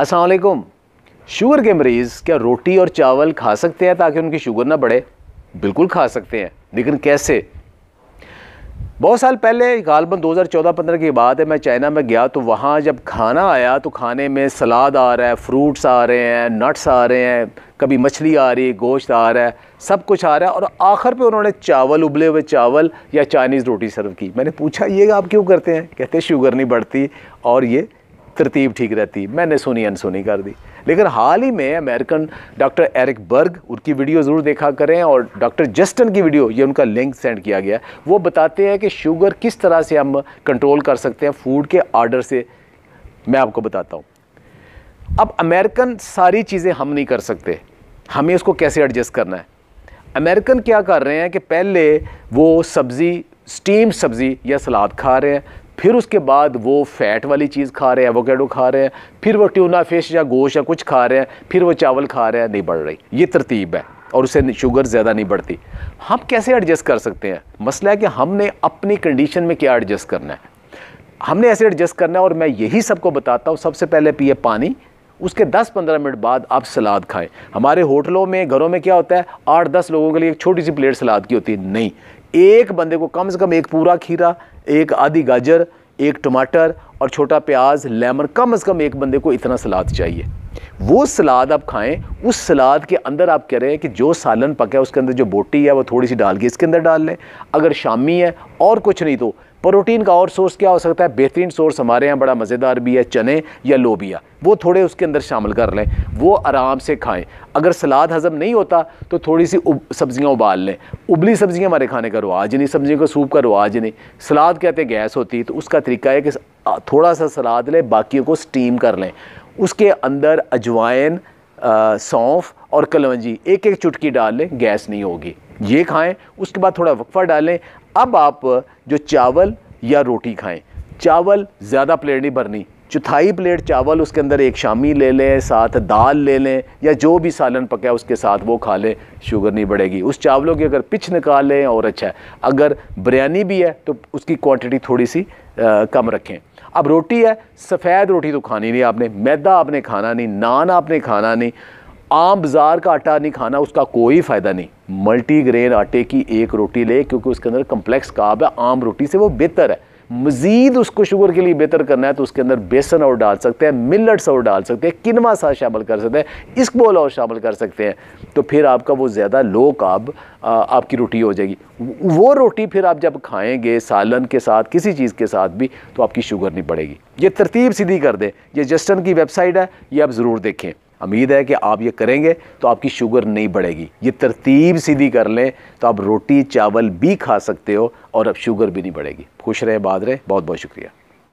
असलकुम शुगर के मरीज़ क्या रोटी और चावल खा सकते हैं ताकि उनकी शुगर ना बढ़े बिल्कुल खा सकते हैं लेकिन कैसे बहुत साल पहले गालबन 2014-15 की बात है मैं चाइना में गया तो वहाँ जब खाना आया तो खाने में सलाद आ रहा है फ्रूट्स आ रहे हैं नट्स आ रहे हैं कभी मछली आ रही है गोश्त आ रहा है सब कुछ आ रहा है और आखिर पे उन्होंने चावल उबले हुए चावल या चाइनीज़ रोटी सर्व की मैंने पूछा ये आप क्यों करते हैं कहते शुगर नहीं बढ़ती और ये तरतीब ठीक रहती मैंने सुनी अनसुनी कर दी लेकिन हाल ही में अमेरिकन डॉक्टर एरिक बर्ग उनकी वीडियो ज़रूर देखा करें और डॉक्टर जस्टन की वीडियो ये उनका लिंक सेंड किया गया वो बताते हैं कि शुगर किस तरह से हम कंट्रोल कर सकते हैं फूड के आर्डर से मैं आपको बताता हूँ अब अमेरिकन सारी चीज़ें हम नहीं कर सकते हमें उसको कैसे एडजस्ट करना है अमेरिकन क्या कर रहे हैं कि पहले वो सब्ज़ी स्टीम सब्ज़ी या सलाद खा रहे हैं फिर उसके बाद वो फैट वाली चीज़ खा रहे हैं एवोकेडो खा रहे हैं फिर वो ट्यूना फिश या गोश या कुछ खा रहे हैं फिर वो चावल खा रहे हैं नहीं बढ़ रही ये तरतीब है और उससे शुगर ज़्यादा नहीं बढ़ती हम कैसे एडजस्ट कर सकते हैं मसला है कि हमने अपनी कंडीशन में क्या एडजस्ट करना है हमने ऐसे एडजस्ट करना है और मैं यही सबको बताता हूँ सबसे पहले पिए पानी उसके 10-15 मिनट बाद आप सलाद खाएं हमारे होटलों में घरों में क्या होता है आठ दस लोगों के लिए एक छोटी सी प्लेट सलाद की होती है नहीं एक बंदे को कम से कम एक पूरा खीरा एक आधी गाजर एक टमाटर और छोटा प्याज लेमन कम से कम एक बंदे को इतना सलाद चाहिए वो सलाद आप खाएं उस सलाद के अंदर आप कह रहे हैं कि जो सालन पका है उसके अंदर जो बोटी है वो थोड़ी सी डाल के इसके अंदर डाल लें अगर शामी है और कुछ नहीं तो प्रोटीन का और सोर्स क्या हो सकता है बेहतरीन सोर्स हमारे यहाँ बड़ा मज़ेदार भी है चने या लोबिया वो थोड़े उसके अंदर शामिल कर लें वो आराम से खाएं अगर सलाद हज़म नहीं होता तो थोड़ी सी उब, सब्ज़ियाँ उबाल लें उबली सब्ज़ियाँ हमारे खाने का रवाज नहीं सब्ज़ियों का सूप का रवाज नहीं सलाद कहते हैं गैस होती है तो उसका तरीका है कि थोड़ा सा सलाद लें बाकी को स्टीम कर लें उसके अंदर अजवाइन सौंफ और कलवंजी एक एक चुटकी डाल लें गैस नहीं होगी ये खाएं उसके बाद थोड़ा वक्फा डालें अब आप जो चावल या रोटी खाएं चावल ज़्यादा प्लेट नहीं भरनी चौथाई प्लेट चावल उसके अंदर एक शामी ले लें साथ दाल ले लें या जो भी सालन पके उसके साथ वो खा लें शुगर नहीं बढ़ेगी उस चावलों की अगर पिच निकाल लें और अच्छा है अगर बिरयानी भी है तो उसकी क्वांटिटी थोड़ी सी आ, कम रखें अब रोटी है सफ़ेद रोटी तो खानी नहीं आपने मैदा आपने खाना नहीं नान आपने खाना नहीं आम बाज़ार का आटा नहीं खाना उसका कोई फ़ायदा नहीं मल्टीग्रेन आटे की एक रोटी ले क्योंकि उसके अंदर कम्प्लेक्स काब है आम रोटी से वो बेहतर है मज़ीद उसको शुगर के लिए बेहतर करना है तो उसके अंदर बेसन और डाल सकते हैं मिलट्स और डाल सकते हैं किनवा सा शामिल कर सकते हैं इसकबोल और शामिल कर सकते हैं तो फिर आपका वो ज़्यादा लो काब आपकी रोटी हो जाएगी वो रोटी फिर आप जब खाएँगे सालन के साथ किसी चीज़ के साथ भी तो आपकी शुगर नहीं पड़ेगी ये तरतीब सीधी कर दें ये जस्टन की वेबसाइट है ये आप ज़रूर देखें उम्मीद है कि आप ये करेंगे तो आपकी शुगर नहीं बढ़ेगी ये तरतीब सीधी कर लें तो आप रोटी चावल भी खा सकते हो और अब शुगर भी नहीं बढ़ेगी खुश रहें बाद रहे बहुत बहुत शुक्रिया